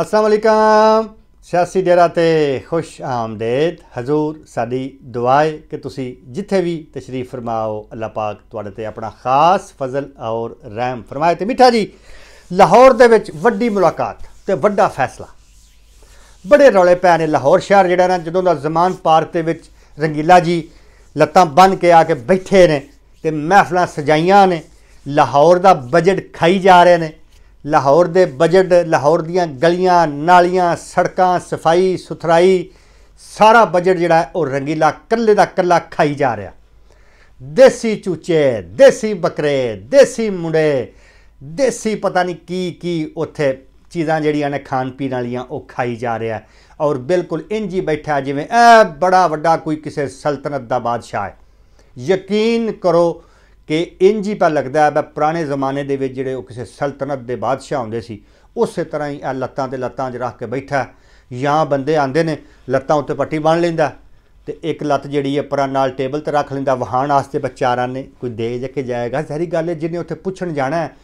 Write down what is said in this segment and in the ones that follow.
ਅਸਲਾਮ ਅਲੈਕਮ ਸਿਆਸੀ ਡੇਰਾ ਤੇ ਖੁਸ਼ ਆਮਦੇਦ ਹਜ਼ੂਰ ਸਾਡੀ ਦੁਆਏ ਕਿ ਤੁਸੀਂ ਜਿੱਥੇ ਵੀ ਤਸ਼ਰੀਫ ਫਰਮਾਓ ਅੱਲਾਹ ਪਾਕ ਤੁਹਾਡੇ ਤੇ ਆਪਣਾ ਖਾਸ ਫਜ਼ਲ ਔਰ ਰਹਿਮ ਫਰਮਾਏ ਤੇ ਮਿੱਠਾ ਜੀ ਲਾਹੌਰ ਦੇ ਵਿੱਚ ਵੱਡੀ ਮੁਲਾਕਾਤ ਤੇ ਵੱਡਾ ਫੈਸਲਾ ਬੜੇ ਰੌਲੇ ਪੈ ਨੇ ਲਾਹੌਰ ਸ਼ਹਿਰ ਜਿਹੜਾ ਨਾ ਜਦੋਂ ਦਾ ਜ਼ਮਾਨ ਪਾਰਕ ਦੇ ਵਿੱਚ ਰੰਗੀਲਾ ਜੀ ਲੱਤਾਂ ਬੰਨ ਕੇ ਆ ਕੇ ਬੈਠੇ ਨੇ ਤੇ ਮਹਿਫਲਾਂ ਸਜਾਈਆਂ ਨੇ ਲਾਹੌਰ ਦਾ ਬਜਟ ਖਾਈ ਜਾ ਰਹੇ ਨੇ ਲਾਹੌਰ ਦੇ ਬਜਟ ਲਾਹੌਰ ਦੀਆਂ ਗਲੀਆਂ ਨਾਲੀਆਂ ਸੜਕਾਂ ਸਫਾਈ ਸੁਥਰਾਈ ਸਾਰਾ ਬਜਟ ਜਿਹੜਾ ਉਹ ਰੰਗੀਲਾ ਕੱਲੇ ਦਾ ਕੱਲਾ ਖਾਈ ਜਾ ਰਿਹਾ ਦੇਸੀ ਚੂਚੇ ਦੇਸੀ ਬੱਕਰੇ ਦੇਸੀ ਮੁੰਡੇ ਦੇਸੀ ਪਤਾ ਨਹੀਂ ਕੀ ਕੀ ਉੱਥੇ ਚੀਜ਼ਾਂ ਜਿਹੜੀਆਂ ਨੇ ਖਾਣ ਪੀਣ ਵਾਲੀਆਂ ਉਹ ਖਾਈ ਜਾ ਰਿਹਾ ਔਰ ਬਿਲਕੁਲ ਇੰਜ ਹੀ ਬੈਠਾ ਜਿਵੇਂ ਇਹ ਬੜਾ ਵੱਡਾ ਕੋਈ ਕਿਸੇ ਸਲਤਨਤ ਦਾ ਬਾਦਸ਼ਾਹ ਹੈ ਯਕੀਨ ਕਰੋ ਕਿ ਇੰਜ ਹੀ ਪਾ ਲੱਗਦਾ ਹੈ ਬਈ ਪੁਰਾਣੇ ਜ਼ਮਾਨੇ ਦੇ ਵਿੱਚ ਜਿਹੜੇ ਉਹ ਕਿਸੇ ਸਲਤਨਤ ਦੇ ਬਾਦਸ਼ਾਹ ਹੁੰਦੇ ਸੀ ਉਸੇ ਤਰ੍ਹਾਂ ਹੀ ਇਹ ਲੱਤਾਂ ਤੇ ਲੱਤਾਂ 'ਚ ਰੱਖ ਕੇ ਬੈਠਾ ਜਾਂ ਬੰਦੇ ਆਂਦੇ ਨੇ ਲੱਤਾਂ ਉੱਤੇ ਪੱਟੀ ਬੰਨ ਲੈਂਦਾ ਤੇ ਇੱਕ ਲੱਤ ਜਿਹੜੀ ਹੈ ਪਰਾਂ ਨਾਲ ਟੇਬਲ ਤੇ ਰੱਖ ਲੈਂਦਾ ਵਹਾਣ ਵਾਸਤੇ ਬਚਾਰਾਂ ਨੇ ਕੋਈ ਦੇ ਜੇ ਕੇ ਜਾਏਗਾ ਸਹੀ ਗੱਲ ਹੈ ਜਿਹਨੇ ਉੱਥੇ ਪੁੱਛਣ ਜਾਣਾ ਹੈ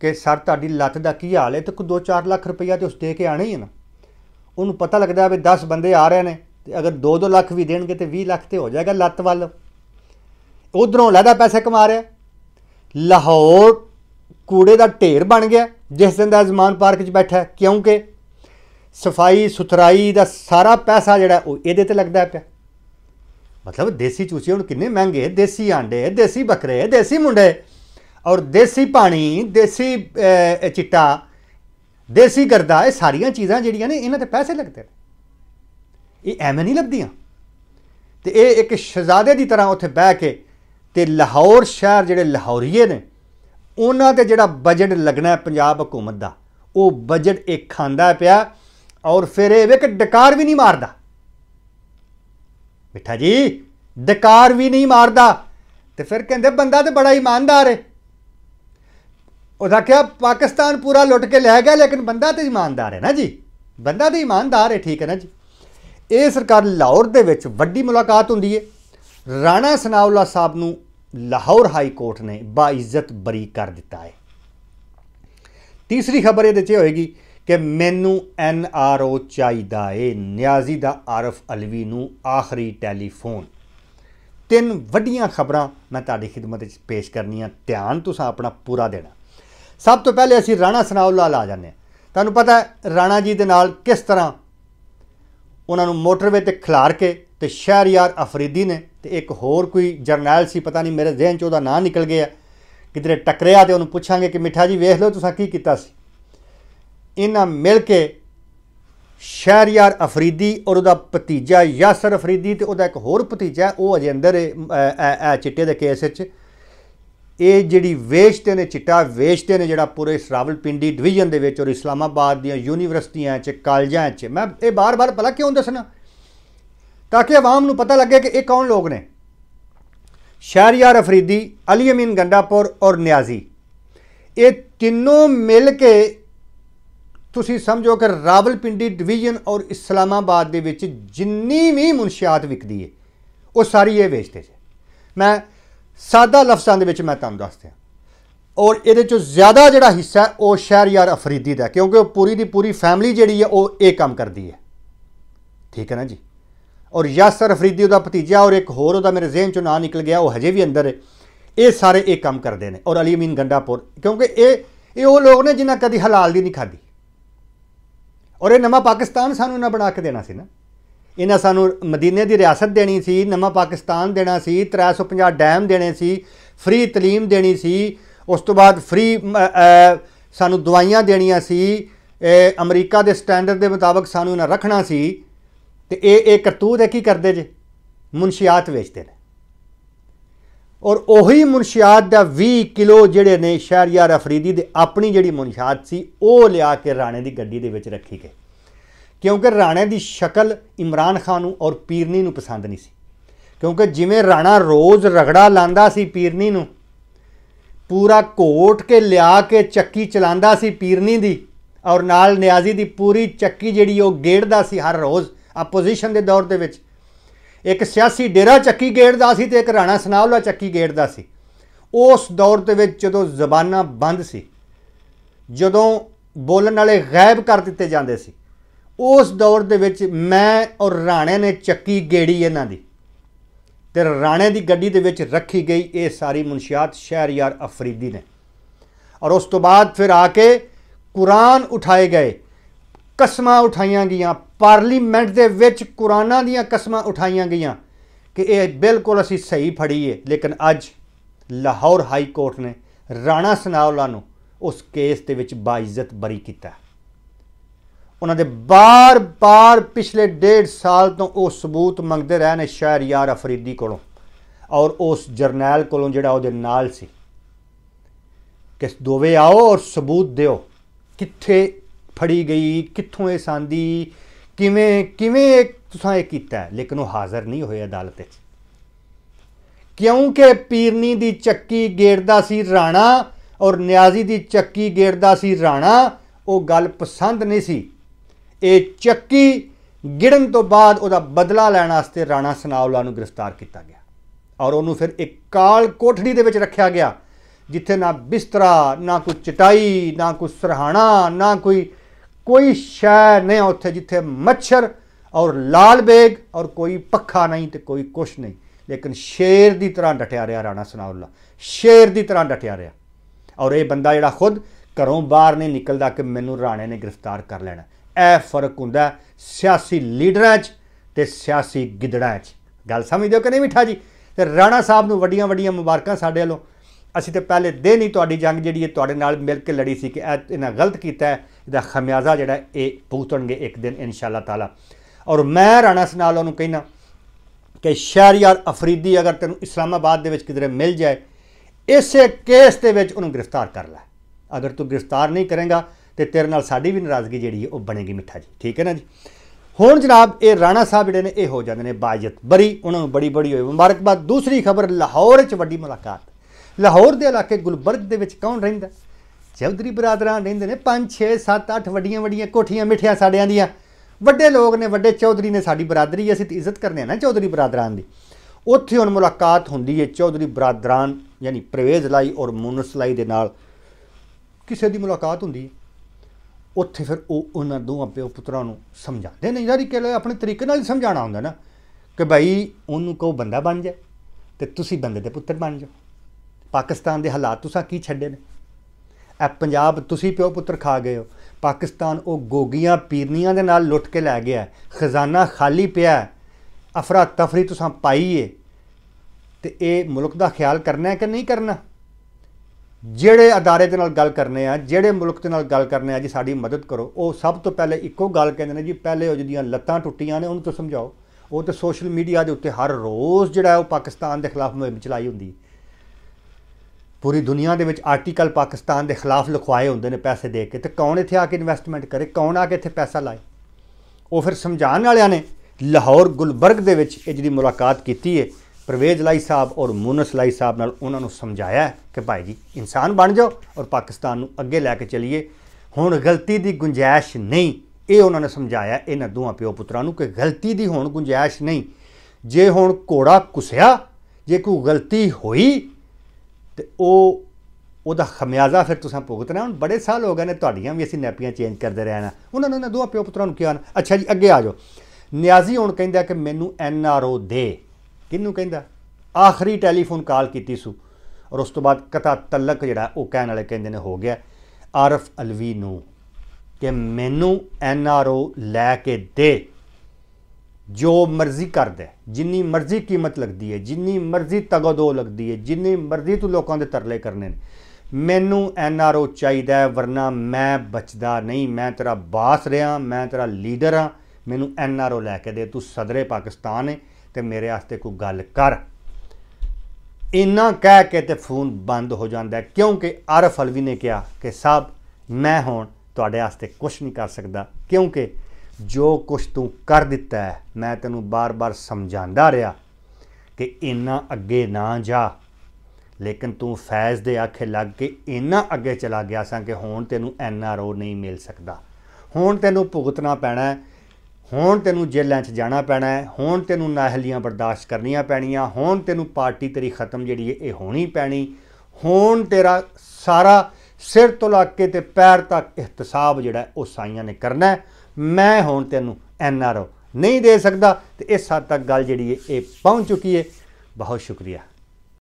ਕਿ ਸਰ ਤੁਹਾਡੀ ਲੱਤ ਦਾ ਕੀ ਹਾਲ ਹੈ ਤੇ ਕੋ 2-4 ਲੱਖ ਰੁਪਈਆ ਤੇ ਉਸ ਦੇ ਕੇ ਆਣਾ ਹੀ ਹੈ ਨਾ ਉਹਨੂੰ ਪਤਾ ਲੱਗਦਾ ਵੀ 10 ਬੰਦੇ ਆ ਰਹੇ ਨੇ ਤੇ ਅਗਰ 2-2 ਲੱਖ ਵੀ ਦੇਣਗੇ ਤੇ 20 ਲੱਖ ਤੇ ਹੋ ਜਾਏਗਾ ਲੱਤ ਵੱਲ ਉਧਰੋਂ ਲਾਦਾ ਪੈਸਾ ਕਮਾ ਰਿਹਾ ਲਾਹੌਰ ਕੂੜੇ ਦਾ ਢੇਰ ਬਣ ਗਿਆ ਜਿਸ ਦਿਨ ਦਾ ਜ਼ਮਾਨ ਪਾਰਕ 'ਚ ਬੈਠਾ ਕਿਉਂਕਿ ਸਫਾਈ ਸੁਥਰਾਈ ਦਾ ਸਾਰਾ ਪੈਸਾ ਜਿਹੜਾ ਉਹ ਇਹਦੇ ਤੇ ਲੱਗਦਾ ਪਿਆ ਮਤਲਬ ਦੇਸੀ ਚੂਚੇ ਹੁਣ ਕਿੰਨੇ ਮਹਿੰਗੇ ਦੇਸੀ ਆਂਡੇ ਦੇਸੀ ਬੱਕਰੇ ਦੇਸੀ ਮੁੰਡੇ ਔਰ ਦੇਸੀ ਪਾਣੀ ਦੇਸੀ ਚਿੱਟਾ ਦੇਸੀ ਗਰਦਾ ਇਹ ਸਾਰੀਆਂ ਚੀਜ਼ਾਂ ਜਿਹੜੀਆਂ ਨੇ ਇਹਨਾਂ ਤੇ ਪੈਸੇ ਲੱਗਦੇ ਨੇ ਇਹ ਐਵੇਂ ਨਹੀਂ ਲੱਗਦੀਆਂ ਤੇ ਇਹ ਇੱਕ ਸ਼ਹਜ਼ਾਦੇ ਦੀ ਤਰ੍ਹਾਂ ਉੱਥੇ ਬਹਿ ਕੇ ਤੇ ਲਾਹੌਰ ਸ਼ਹਿਰ ਜਿਹੜੇ ਲਾਹੌਰੀਏ ਨੇ ਉਹਨਾਂ ਤੇ ਜਿਹੜਾ ਬਜਟ ਲੱਗਣਾ ਹੈ ਪੰਜਾਬ ਹਕੂਮਤ ਦਾ ਉਹ ਬਜਟ ਇੱਕ ਖਾਂਦਾ ਪਿਆ ਔਰ ਫਿਰ ਇਹ ਵੇਖ ਡਕਾਰ ਵੀ ਨਹੀਂ ਮਾਰਦਾ ਮਿੱਠਾ ਜੀ ਡਕਾਰ ਵੀ ਨਹੀਂ ਮਾਰਦਾ ਤੇ ਫਿਰ ਕਹਿੰਦੇ ਬੰਦਾ ਤੇ ਬੜਾ ਇਮਾਨਦਾਰ ਹੈ ਉਹਦਾ ਕਿਹਾ ਪਾਕਿਸਤਾਨ ਪੂਰਾ ਲੁੱਟ ਕੇ ਲੈ ਗਿਆ ਲੇਕਿਨ ਬੰਦਾ ਤੇ ਇਮਾਨਦਾਰ ਹੈ ਨਾ ਜੀ ਬੰਦਾ ਤੇ ਇਮਾਨਦਾਰ ਹੈ ਠੀਕ ਹੈ ਨਾ ਜੀ ਇਹ ਸਰਕਾਰ ਲਾਹੌਰ ਦੇ ਵਿੱਚ ਵੱਡੀ ਮੁਲਾਕਾਤ ਹੁੰਦੀ ਹੈ ਰਾਣਾ ਸਨਾਉਲਾ ਸਾਹਿਬ ਨੂੰ ਲਾਹੌਰ ਹਾਈ ਕੋਰਟ ਨੇ ਬਾਇਜ਼ਤ ਬਰੀ ਕਰ ਦਿੱਤਾ ਹੈ ਤੀਸਰੀ ਖਬਰ ਇਹਦੇ 'ਚ ਹੋਏਗੀ ਕਿ ਮੈਨੂੰ ਐਨ ਆਰ ਓ ਚਾਹੀਦਾ ਏ ਨਿਆਜ਼ੀ ਦਾ ਆਰਫ ਅਲਵੀ ਨੂੰ ਆਖਰੀ ਟੈਲੀਫੋਨ ਤਿੰਨ ਵੱਡੀਆਂ ਖਬਰਾਂ ਮੈਂ ਤੁਹਾਡੀ ਖidmat ਵਿੱਚ ਪੇਸ਼ ਕਰਨੀਆਂ ਧਿਆਨ ਤੁਸੀਂ ਆਪਣਾ ਪੂਰਾ ਦੇਣਾ ਸਭ ਤੋਂ ਪਹਿਲੇ ਅਸੀਂ ਰਾਣਾ ਸਨਾਉਲਾ ਲਾ ਜਾਂਦੇ ਹਾਂ ਤੁਹਾਨੂੰ ਪਤਾ ਹੈ ਰਾਣਾ ਜੀ ਦੇ ਨਾਲ ਕਿਸ ਤਰ੍ਹਾਂ ਉਹਨਾਂ ਨੂੰ ਮੋਟਰਵੇ ਤੇ ਖਿਲਾਰ ਕੇ ਤੇ ਸ਼ਹਿਰਯਾਰ ਅਫਰੀਦੀ ਨੇ ਤੇ ਇੱਕ ਹੋਰ ਕੋਈ ਜਰਨਲ ਸੀ ਪਤਾ ਨਹੀਂ ਮੇਰੇ ਜ਼ਿਹਨ 'ਚ ਉਹਦਾ ਨਾਂ ਨਿਕਲ ਗਿਆ ਕਿਧਰੇ ਟਕਰਿਆ ਤੇ ਉਹਨੂੰ ਪੁੱਛਾਂਗੇ ਕਿ ਮਿੱਠਾ ਜੀ ਵੇਖ ਲਓ ਤੁਸੀਂ ਕੀ ਕੀਤਾ ਸੀ ਇਹਨਾਂ ਮਿਲ ਕੇ ਸ਼ਹਿਰੀਆਰ ਅਫਰੀਦੀ ਔਰ ਉਹਦਾ ਭਤੀਜਾ ਯਾਸਰ ਅਫਰੀਦੀ ਤੇ ਉਹਦਾ ਇੱਕ ਹੋਰ ਭਤੀਜਾ ਉਹ ਅਜੇ ਅੰਦਰ ਇਹ ਚਿੱਟੇ ਦੇ ਕੇਸ ਵਿੱਚ ਇਹ ਜਿਹੜੀ ਵੇਚਦੇ ਨੇ ਚਿੱਟਾ ਵੇਚਦੇ ਨੇ ਜਿਹੜਾ ਪੂਰੇ ਸਰਾਵਲਪਿੰਡੀ ਡਿਵੀਜ਼ਨ ਦੇ ਵਿੱਚ ਔਰ ਇਸਲਾਮਾਬਾਦ ਦੀਆਂ ਯੂਨੀਵਰਸਿਟੀਆਂ 'ਚ ਕਾਲਜਾਂ 'ਚ ਮੈਂ ਇਹ ਬਾਰ-ਬਾਰ ਭਲਾ ਕਿਉਂ ਦੱਸਣਾ ਤਾਂ ਕਿ ਆਵਾਮ ਨੂੰ ਪਤਾ ਲੱਗੇ ਕਿ ਇਹ ਕੌਣ ਲੋਕ ਨੇ ਸ਼ਹਿਰਯਾਰ ਅਫਰੀਦੀ ਅਲੀ ਅਮੀਨ ਗੰਡਾਪੁਰ ਔਰ ਨਿਆਜ਼ੀ ਇਹ ਤਿੰਨੋਂ ਮਿਲ ਕੇ ਤੁਸੀਂ ਸਮਝੋ ਕਿ ਰਾਵਲਪਿੰਡੀ ਡਿਵੀਜ਼ਨ ਔਰ ਇਸਲਾਮਾਬਾਦ ਦੇ ਵਿੱਚ ਜਿੰਨੀ ਵੀ ਮੁਨਸ਼ਿਆਤ ਵਿਕਦੀ ਹੈ ਉਹ ਸਾਰੀ ਇਹ ਵੇਚਦੇ ਨੇ ਮੈਂ ਸਾਦਾ ਲਫ਼ਜ਼ਾਂ ਦੇ ਵਿੱਚ ਮੈਂ ਤੁਹਾਨੂੰ ਦਿਆਂ ਔਰ ਇਹਦੇ ਚੋਂ ਜ਼ਿਆਦਾ ਜਿਹੜਾ ਹਿੱਸਾ ਉਹ ਸ਼ਹਿਰੀਆਰ ਅਫਰੀਦੀ ਦਾ ਕਿਉਂਕਿ ਉਹ ਪੂਰੀ ਦੀ ਪੂਰੀ ਫੈਮਿਲੀ ਜਿਹੜੀ ਹੈ ਉਹ ਇਹ ਕੰਮ ਕਰਦੀ ਹੈ ਠੀਕ ਹੈ ਨਾ ਜੀ ਔਰ ਯਾਸਰ ਅਫਰੀਦੀ ਉਹਦਾ ਭਤੀਜਾ ਔਰ ਇੱਕ ਹੋਰ ਉਹਦਾ ਮੇਰੇ ਜ਼ਿਹਨ ਚੋਂ ਨਾਂ ਨਿਕਲ ਗਿਆ ਉਹ ਹਜੇ ਵੀ ਅੰਦਰ ਹੈ ਇਹ ਸਾਰੇ ਇਹ ਕੰਮ ਕਰਦੇ ਨੇ ਔਰ ਅਲੀ ਅਮੀਨ ਗੰਡਾਪੁਰ ਕਿਉਂਕਿ ਇਹ ਇਹ ਉਹ ਲੋਕ ਨੇ ਜਿਨ੍ਹਾਂ ਕਦੀ ਹਲਾਲ ਦੀ ਨਹੀਂ ਖਾਦੀ ਔਰ ਇਹ ਨਵਾਂ ਪਾਕਿਸਤਾਨ ਸਾਨੂੰ ਨਾ ਬਣਾ ਕੇ ਦੇਣਾ ਸੀ ਨਾ ਇਹਨਾਂ ਸਾਨੂੰ ਮਦੀਨੇ ਦੀ ਰਿਆਸਤ ਦੇਣੀ ਸੀ ਨਵਾਂ ਪਾਕਿਸਤਾਨ ਦੇਣਾ ਸੀ 350 ਡੈਮ ਦੇਣੇ ਸੀ ਫ੍ਰੀ تعلیم ਦੇਣੀ ਸੀ ਉਸ ਤੋਂ ਬਾਅਦ ਫ੍ਰੀ ਸਾਨੂੰ ਦਵਾਈਆਂ ਦੇਣੀਆਂ ਸੀ ਅਮਰੀਕਾ ਦੇ ਸਟੈਂਡਰਡ ਦੇ ਮੁਤਾਬਕ ਸਾਨੂੰ ਇਹਨਾਂ ਰੱਖਣਾ ਸੀ ਤੇ ਇਹ ਇਹ ਕਰਤੂਤ ਹੈ ਕੀ ਕਰਦੇ ਜੇ ਮੁਨਸ਼ੀਆਤ ਵੇਚਦੇ ਨੇ ਔਰ ਉਹੀ ਮੁਨਸ਼ੀਆਤ ਦਾ 20 ਕਿਲੋ ਜਿਹੜੇ ਨੇ ਸ਼ਹਿਰਯਾਰ ਅਫਰੀਦੀ ਦੇ ਆਪਣੀ ਜਿਹੜੀ ਮੁਨਸ਼ੀਆਤ ਸੀ ਉਹ ਲਿਆ ਕੇ ਰਾਣੇ ਦੀ ਗੱਡੀ ਦੇ ਵਿੱਚ ਰੱਖੀ ਗਈ ਕਿਉਂਕਿ ਰਾਣੇ ਦੀ ਸ਼ਕਲ ਇਮਰਾਨ ਖਾਨ ਨੂੰ ਔਰ ਪੀਰਨੀ ਨੂੰ ਪਸੰਦ ਨਹੀਂ ਸੀ ਕਿਉਂਕਿ ਜਿਵੇਂ ਰਾਣਾ ਰੋਜ਼ ਰਗੜਾ ਲਾਂਦਾ ਸੀ ਪੀਰਨੀ ਨੂੰ ਪੂਰਾ ਕੋਟ ਕੇ ਲਿਆ ਕੇ ਚੱਕੀ ਚਲਾਉਂਦਾ ਸੀ ਪੀਰਨੀ ਦੀ ਔਰ ਨਾਲ ਨਿਆਜ਼ੀ ਦੀ ਪੂਰੀ ਚੱਕੀ ਜਿਹੜੀ ਉਹ ਗੇੜਦਾ ਸੀ ਹਰ ਰੋਜ਼ ਆਪੋਜੀਸ਼ਨ ਦੇ ਦੌਰ ਦੇ ਵਿੱਚ ਇੱਕ ਸਿਆਸੀ ਡੇਰਾ ਚੱਕੀ ਗੇੜ ਦਾ ਸੀ ਤੇ ਇੱਕ ਰਾਣਾ ਸਨਾਵਲਾ ਚੱਕੀ ਗੇੜ ਦਾ ਸੀ ਉਸ ਦੌਰ ਦੇ ਵਿੱਚ ਜਦੋਂ ਜ਼ਬਾਨਾਂ ਬੰਦ ਸੀ ਜਦੋਂ ਬੋਲਣ ਵਾਲੇ ਗਾਇਬ ਕਰ ਦਿੱਤੇ ਜਾਂਦੇ ਸੀ ਉਸ ਦੌਰ ਦੇ ਵਿੱਚ ਮੈਂ ਔਰ ਰਾਣੇ ਨੇ ਚੱਕੀ ਗੇੜੀ ਇਹਨਾਂ ਦੀ ਤੇ ਰਾਣੇ ਦੀ ਗੱਡੀ ਦੇ ਵਿੱਚ ਰੱਖੀ ਗਈ ਇਹ ਸਾਰੀ ਮਨਸ਼ਿਆਤ ਸ਼ਹਿਰਯਾਰ ਅਫਰੀਦੀ ਨੇ ਔਰ ਉਸ ਤੋਂ ਬਾਅਦ ਫਿਰ ਆ ਕੇ ਕੁਰਾਨ ਉਠਾਏ ਗਏ ਕਸਮਾਂ ਉਠਾਈਆਂ ਗਈਆਂ ਪਾਰਲੀਮੈਂਟ ਦੇ ਵਿੱਚ ਕੁਰਾਨਾਂ ਦੀਆਂ ਕਸਮਾਂ ਉਠਾਈਆਂ ਗਈਆਂ ਕਿ ਇਹ ਬਿਲਕੁਲ ਅਸੀਂ ਸਹੀ ਫੜੀ ਹੈ ਲੇਕਿਨ ਅੱਜ ਲਾਹੌਰ ਹਾਈ ਕੋਰਟ ਨੇ ਰਾਣਾ ਸਨਾਉਲਾ ਨੂੰ ਉਸ ਕੇਸ ਦੇ ਵਿੱਚ ਬਾਇਜ਼ਤ ਬਰੀ ਕੀਤਾ ਉਹਨਾਂ ਦੇ ਬਾਰ-ਬਾਰ ਪਿਛਲੇ 1.5 ਸਾਲ ਤੋਂ ਉਹ ਸਬੂਤ ਮੰਗਦੇ ਰਹੇ ਨੇ ਸ਼ਹਿਰੀਆਰ ਅਫਰੀਦੀ ਕੋਲੋਂ ਔਰ ਉਸ ਜਰਨੈਲ ਕੋਲੋਂ ਜਿਹੜਾ ਉਹਦੇ ਨਾਲ ਸੀ ਕਿ ਦੋਵੇਂ ਆਓ ਔਰ ਸਬੂਤ ਦਿਓ ਕਿੱਥੇ ਫੜੀ ਗਈ ਕਿੱਥੋਂ ਇਹ ਸਾਂਦੀ ਕਿਵੇਂ ਕਿਵੇਂ ਤੁਸੀਂ ਇਹ ਕੀਤਾ ਲੇਕਿਨ ਉਹ ਹਾਜ਼ਰ ਨਹੀਂ ਹੋਏ ਅਦਾਲਤ ਵਿੱਚ ਕਿਉਂਕਿ ਪੀਰਨੀ ਦੀ ਚੱਕੀ ਗੇੜਦਾ ਸੀ ਰਾਣਾ ਔਰ ਨਿਆਜ਼ੀ ਦੀ ਚੱਕੀ ਗੇੜਦਾ ਸੀ ਰਾਣਾ ਉਹ ਗੱਲ ਪਸੰਦ ਨਹੀਂ ਸੀ ਇਹ ਚੱਕੀ ਗਿੜਨ ਤੋਂ ਬਾਅਦ ਉਹਦਾ ਬਦਲਾ ਲੈਣ ਵਾਸਤੇ ਰਾਣਾ ਸਨਾਉਲਾ ਨੂੰ ਗ੍ਰਿਫਤਾਰ ਕੀਤਾ ਗਿਆ ਔਰ ਉਹਨੂੰ ਫਿਰ ਇੱਕ ਕਾਲ ਕੋਠੜੀ ਦੇ ਵਿੱਚ ਰੱਖਿਆ ਗਿਆ ਜਿੱਥੇ ਨਾ ਬਿਸਤਰਾ ਨਾ ਕੋਈ ਚਟਾਈ ਨਾ ਕੋਈ ਸਰਹਾਣਾ ਨਾ ਕੋਈ ਕੋਈ ਸ਼ੈ ਨਹੀਂ ਉੱਥੇ ਜਿੱਥੇ ਮੱਛਰ ਔਰ ਲਾਲ ਬੇਗ ਔਰ ਕੋਈ ਪੱਖਾ ਨਹੀਂ ਤੇ ਕੋਈ ਕੁਛ ਨਹੀਂ ਲੇਕਿਨ ਸ਼ੇਰ ਦੀ ਤਰ੍ਹਾਂ ਡਟਿਆ ਰਿਹਾ ਰਾਣਾ ਸਨਾਉਲਾ ਸ਼ੇਰ ਦੀ ਤਰ੍ਹਾਂ ਡਟਿਆ ਰਿਹਾ ਔਰ ਇਹ ਬੰਦਾ ਜਿਹੜਾ ਖੁਦ ਘਰੋਂ ਬਾਹਰ ਨਹੀਂ ਨਿਕਲਦਾ ਕਿ ਮੈਨੂੰ ਰਾਣੇ ਨੇ ਗ੍ਰਿਫਤਾਰ ਕਰ ਲੈਣਾ ਇਹ ਫਰਕ ਹੁੰਦਾ ਸਿਆਸੀ ਲੀਡਰਾਂ 'ਚ ਤੇ ਸਿਆਸੀ ਗਿੱਦੜਾਂ 'ਚ ਗੱਲ ਸਮਝਦੇ ਹੋ ਕਿ ਨਹੀਂ ਮਿੱਠਾ ਜੀ ਤੇ ਰਾਣਾ ਸਾਹਿਬ ਨੂੰ ਵੱਡੀਆਂ ਵੱਡੀਆਂ ਮੁਬਾਰਕਾਂ ਸਾਡੇ ਵੱਲੋਂ ਅਸੀਂ ਤੇ ਪਹਿਲੇ ਦਿਨ ਹੀ ਤੁਹਾਡੀ ਜੰਗ ਜਿਹੜੀ ਹੈ ਤੁਹਾਡੇ ਨਾਲ ਮਿਲ ਕੇ ਲੜੀ ਸੀ ਕਿ ਇਹ ਇਹਨਾਂ ਗਲਤ ਕੀਤਾ ਹੈ ਇਹਦਾ ਖਮਿਆਜ਼ਾ ਜਿਹੜਾ ਇਹ ਭੁਗਤਣਗੇ ਇੱਕ ਦਿਨ ਇਨਸ਼ਾਅੱਲਾ ਤਾਲਾ ਔਰ ਮੈਂ ਰਾਣਾ ਸਨਾਲ ਉਹਨੂੰ ਕਹਿਣਾ ਕਿ ਸ਼ਹਿਰਯਾਰ ਅਫਰੀਦੀ ਅਗਰ ਤੈਨੂੰ ਇਸਲਾਮਾਬਾਦ ਦੇ ਵਿੱਚ ਕਿਧਰੇ ਮਿਲ ਜਾਏ ਇਸੇ ਕੇਸ ਦੇ ਵਿੱਚ ਉਹਨੂੰ ਗ੍ਰਿਫਤਾਰ ਕਰ ਲੈ ਅਗਰ ਤੂੰ ਗ੍ਰਿਫਤਾਰ ਨਹੀਂ ਕਰੇਗਾ ਤੇ ਤੇਰੇ ਨਾਲ ਸਾਡੀ ਵੀ ਨਾਰਾਜ਼ਗੀ ਜਿਹੜੀ ਹੈ ਉਹ ਬਣੇਗੀ ਮਿੱਠਾ ਜੀ ਠੀਕ ਹੈ ਨਾ ਜੀ ਹੁਣ ਜਨਾਬ ਇਹ ਰਾਣਾ ਸਾਹਿਬ ਜਿਹੜੇ ਨੇ ਇਹ ਹੋ ਜਾਂਦੇ ਨੇ ਬਾਜਤ ਬਰੀ ਉਹਨਾਂ ਨੂੰ ਬੜੀ ਬੜੀ ਹੋਈ ਮੁਬਾਰਕਬਾਦ ਦੂਸਰੀ ਖਬਰ ਲਾਹੌਰ 'ਚ ਵੱਡੀ ਮੁਲਾਕਾਤ ਲਾਹੌਰ ਦੇ ਇਲਾਕੇ ਗੁਲਬਰਗ ਦੇ ਵਿੱਚ ਕੌਣ ਰਹਿੰਦਾ ਚੌਧਰੀ ਬਰਾਦਰਾਂ ਰਹਿੰਦੇ ਨੇ 5 6 7 8 ਵੱਡੀਆਂ ਵੱਡੀਆਂ ਕੋਠੀਆਂ ਮਿੱਠੀਆਂ ਸਾਡਿਆਂ ਦੀਆਂ ਵੱਡੇ ਲੋਕ ਨੇ ਵੱਡੇ ਚੌਧਰੀ ਨੇ ਸਾਡੀ ਬਰਾਦਰੀ ਅਸੀਂ ਤੇ ਇੱਜ਼ਤ ਕਰਨੇ ਆ ਨਾ ਚੌਧਰੀ ਬਰਾਦਰਾਂ ਦੀ ਉੱਥੇ ਹੁਣ ਮੁਲਾਕਾਤ ਹੁੰਦੀ ਹੈ ਚੌਧਰੀ ਬਰਾਦਰਾਂ ਯਾਨੀ ਪ੍ਰਵੇਜ਼ ਲਾਈ ਔਰ ਮੂਨਸ ਲਾਈ ਦੇ ਨਾਲ ਕਿਸੇ ਦੀ ਮੁਲਾਕਾਤ ਹੁੰਦੀ ਹੈ ਉੱਥੇ ਫਿਰ ਉਹ ਉਹਨਾਂ ਦੋਵਾਂ ਪਿਓ ਪੁੱਤਰਾਂ ਨੂੰ ਸਮਝਾਉਂਦੇ ਨੇ ਯਾਰੀ ਕਿ ਆਪਣੇ ਤਰੀਕੇ ਨਾਲ ਹੀ ਸਮਝਾਣਾ ਹੁੰਦਾ ਨਾ ਕਿ ਭਾਈ ਉਹਨੂੰ ਕਹੋ ਬੰਦਾ ਬਣ ਜਾ ਤੇ ਤੁਸੀਂ ਬੰਦੇ ਦੇ ਪੁੱਤਰ ਬਣ ਜਾਓ ਪਾਕਿਸਤਾਨ ਦੇ ਹਾਲਾਤ ਤੁਸੀਂ ਕੀ ਛੱਡੇ ਨੇ ਇਹ ਪੰਜਾਬ ਤੁਸੀਂ ਪਿਓ ਪੁੱਤਰ ਖਾ ਗਏ ਹੋ ਪਾਕਿਸਤਾਨ ਉਹ ਗੋਗੀਆਂ ਪੀਰਨੀਆਂ ਦੇ ਨਾਲ ਲੁੱਟ ਕੇ ਲੈ ਗਿਆ ਖਜ਼ਾਨਾ ਖਾਲੀ ਪਿਆ ਅਫਰਾ ਤਫਰੀ ਤੁਸੀਂ ਪਾਈਏ ਤੇ ਇਹ ਮੁਲਕ ਦਾ ਖਿਆਲ ਕਰਨਾ ਹੈ ਕਿ ਨਹੀਂ ਕਰਨਾ ਜਿਹੜੇ ਅਦਾਰੇ ਦੇ ਨਾਲ ਗੱਲ ਕਰਨੇ ਆ ਜਿਹੜੇ ਮੁਲਕ ਦੇ ਨਾਲ ਗੱਲ ਕਰਨੇ ਆ ਜੀ ਸਾਡੀ ਮਦਦ ਕਰੋ ਉਹ ਸਭ ਤੋਂ ਪਹਿਲੇ ਇੱਕੋ ਗੱਲ ਕਹਿੰਦੇ ਨੇ ਜੀ ਪਹਿਲੇ ਉਹ ਜਿਹਦੀਆਂ ਲੱਤਾਂ ਟੁੱਟੀਆਂ ਨੇ ਉਹਨੂੰ ਤੋਂ ਸਮਝਾਓ ਉਹ ਤੇ ਸੋਸ਼ਲ ਮੀਡੀਆ ਦੇ ਉੱਤੇ ਹਰ ਰੋਜ਼ ਜਿਹੜਾ ਉਹ ਪਾਕਿਸਤਾਨ ਦੇ ਖਿਲਾਫ ਮੁਹਿੰਮ ਚਲਾਈ ਹੁੰਦੀ ਹੈ ਪੂਰੀ ਦੁਨੀਆ ਦੇ ਵਿੱਚ ਆਰਟੀਕਲ ਪਾਕਿਸਤਾਨ ਦੇ ਖਿਲਾਫ ਲਿਖਵਾਏ ਹੁੰਦੇ ਨੇ ਪੈਸੇ ਦੇ ਕੇ ਤੇ ਕੌਣ ਇੱਥੇ ਆ ਕੇ ਇਨਵੈਸਟਮੈਂਟ ਕਰੇ ਕੌਣ ਆ ਕੇ ਇੱਥੇ ਪੈਸਾ ਲਾਏ ਉਹ ਫਿਰ ਸਮਝਾਉਣ ਵਾਲਿਆਂ ਨੇ ਲਾਹੌਰ ਗੁਲਬਰਗ ਦੇ ਵਿੱਚ ਇਹ ਜਿਹੜੀ ਮੁਲਾਕਾਤ ਕੀਤੀ ਹੈ ਪ੍ਰਵੇਜ਼ ਲਾਈ ਸਾਹਿਬ ਔਰ ਮੂਨਸ ਲਾਈ ਸਾਹਿਬ ਨਾਲ ਉਹਨਾਂ ਨੂੰ ਸਮਝਾਇਆ ਕਿ ਭਾਈ ਜੀ ਇਨਸਾਨ ਬਣ ਜਾਓ ਔਰ ਪਾਕਿਸਤਾਨ ਨੂੰ ਅੱਗੇ ਲੈ ਕੇ ਚੱਲੀਏ ਹੁਣ ਗਲਤੀ ਦੀ ਗੁੰਜਾਇਸ਼ ਨਹੀਂ ਇਹ ਉਹਨਾਂ ਨੇ ਸਮਝਾਇਆ ਇਹਨਾਂ ਦੋਹਾਂ ਪਿਓ ਪੁੱਤਰਾਂ ਨੂੰ ਕਿ ਗਲਤੀ ਦੀ ਹੁਣ ਗੁੰਜਾਇਸ਼ ਨਹੀਂ ਜੇ ਹੁਣ ਘੋੜਾ ਕੁਸਿਆ ਜੇ ਕੋਈ ਗਲਤੀ ਹੋਈ ਤੇ ਉਹ ਉਹਦਾ ਖਮਿਆਜ਼ਾ ਫਿਰ ਤੁਸੀਂ ਭੁਗਤਣਾ ਹੁਣ ਬੜੇ ਸਾਲ ਹੋ ਗਏ ਨੇ ਤੁਹਾਡੀਆਂ ਵੀ ਅਸੀਂ ਨੈਪੀਆਂ ਚੇਂਜ ਕਰਦੇ ਰਹਿਣਾ ਉਹਨਾਂ ਨੇ ਉਹਨਾਂ ਦੋ ਪਿਓ ਪੁੱਤਰਾਂ ਨੂੰ ਕਿਹਾ ਅੱਛਾ ਜੀ ਅੱਗੇ ਆ ਜਾਓ ਨਿਆਜ਼ੀ ਹੁਣ ਕਹਿੰਦਾ ਕਿ ਮੈਨੂੰ ਐਨ ਆਰ ਓ ਦੇ ਕਿੰਨੂੰ ਕਹਿੰਦਾ ਆਖਰੀ ਟੈਲੀਫੋਨ ਕਾਲ ਕੀਤੀ ਸੂ ਔਰ ਉਸ ਤੋਂ ਬਾਅਦ ਕਤਾ ਤਲਕ ਜਿਹੜਾ ਉਹ ਕਹਿਣ ਵਾਲੇ ਕਹਿੰਦੇ ਨੇ ਹੋ ਗਿਆ ਆਰਫ ਅਲਵੀ ਨੂੰ ਕਿ ਮੈਨੂੰ ਐਨ ਆਰ ਓ ਲੈ ਕੇ ਦੇ ਜੋ ਮਰਜ਼ੀ ਕਰਦਾ ਜਿੰਨੀ ਮਰਜ਼ੀ ਕੀਮਤ ਲੱਗਦੀ ਹੈ ਜਿੰਨੀ ਮਰਜ਼ੀ ਤਗਦੋ ਲੱਗਦੀ ਹੈ ਜਿੰਨੀ ਮਰਜ਼ੀ ਤੂੰ ਲੋਕਾਂ ਦੇ ਤਰਲੇ ਕਰਨੇ ਨੇ ਮੈਨੂੰ ਐਨ ਆਰ ਓ ਚਾਹੀਦਾ ਵਰਨਾ ਮੈਂ ਬਚਦਾ ਨਹੀਂ ਮੈਂ ਤੇਰਾ ਬਾਸ ਰਿਆਂ ਮੈਂ ਤੇਰਾ ਲੀਡਰ ਆ ਮੈਨੂੰ ਐਨ ਆਰ ਓ ਲੈ ਕੇ ਦੇ ਤੂੰ ਸਦਰੇ ਪਾਕਿਸਤਾਨ ਹੈ ਤੇ ਮੇਰੇ ਵਾਸਤੇ ਕੋਈ ਗੱਲ ਕਰ ਇੰਨਾ ਕਹਿ ਕੇ ਤੇ ਫੋਨ ਬੰਦ ਹੋ ਜਾਂਦਾ ਕਿਉਂਕਿ ਆਰਫ ਅਲਵੀ ਨੇ ਕਿਹਾ ਕਿ ਸਾਬ ਮੈਂ ਹੁਣ ਤੁਹਾਡੇ ਵਾਸਤੇ ਕੁਝ ਨਹੀਂ ਕਰ ਸਕਦਾ ਕਿਉਂਕਿ ਜੋ ਕੁਝ ਤੂੰ ਕਰ ਦਿੱਤਾ ਹੈ ਮੈਂ ਤੈਨੂੰ ਬਾਰ-ਬਾਰ ਸਮਝਾਉਂਦਾ ਰਿਹਾ ਕਿ ਇੰਨਾ ਅੱਗੇ ਨਾ ਜਾ ਲੇਕਿਨ ਤੂੰ ਫੈਜ਼ ਦੇ ਆਖੇ ਲੱਗ ਕੇ ਇੰਨਾ ਅੱਗੇ ਚਲਾ ਗਿਆ ਸਾਂ ਕਿ ਹੁਣ ਤੈਨੂੰ ਐਨਆਰਓ ਨਹੀਂ ਮਿਲ ਸਕਦਾ ਹੁਣ ਤੈਨੂੰ ਭੁਗਤਣਾ ਪੈਣਾ ਹੈ ਹੁਣ ਤੈਨੂੰ ਜੇਲ੍ਹਾਂ 'ਚ ਜਾਣਾ ਪੈਣਾ ਹੈ ਹੁਣ ਤੈਨੂੰ ਨਾਹਲੀਆਂ ਬਰਦਾਸ਼ਤ ਕਰਨੀਆਂ ਪੈਣੀਆਂ ਹੁਣ ਤੈਨੂੰ ਪਾਰਟੀ ਤੇਰੀ ਖਤਮ ਜਿਹੜੀ ਹੈ ਇਹ ਹੋਣੀ ਪੈਣੀ ਹੁਣ ਤੇਰਾ ਸਾਰਾ ਸਿਰ ਤੋਂ ਲੱਗ ਕੇ ਤੇ ਪੈਰ ਤੱਕ ਇਹਤਸਾਬ ਜਿਹੜਾ ਉਹ ਸਾਈਆਂ ਨੇ ਕਰਨਾ ਹੈ ਮੈਂ ਹੁਣ ਤੈਨੂੰ ਐਨ ਆਰ ਓ ਨਹੀਂ ਦੇ ਸਕਦਾ ਤੇ ਇਸ ਹੱਦ ਤੱਕ ਗੱਲ ਜਿਹੜੀ ਇਹ ਪਹੁੰਚ ਚੁੱਕੀ ਹੈ ਬਹੁਤ ਸ਼ੁਕਰੀਆ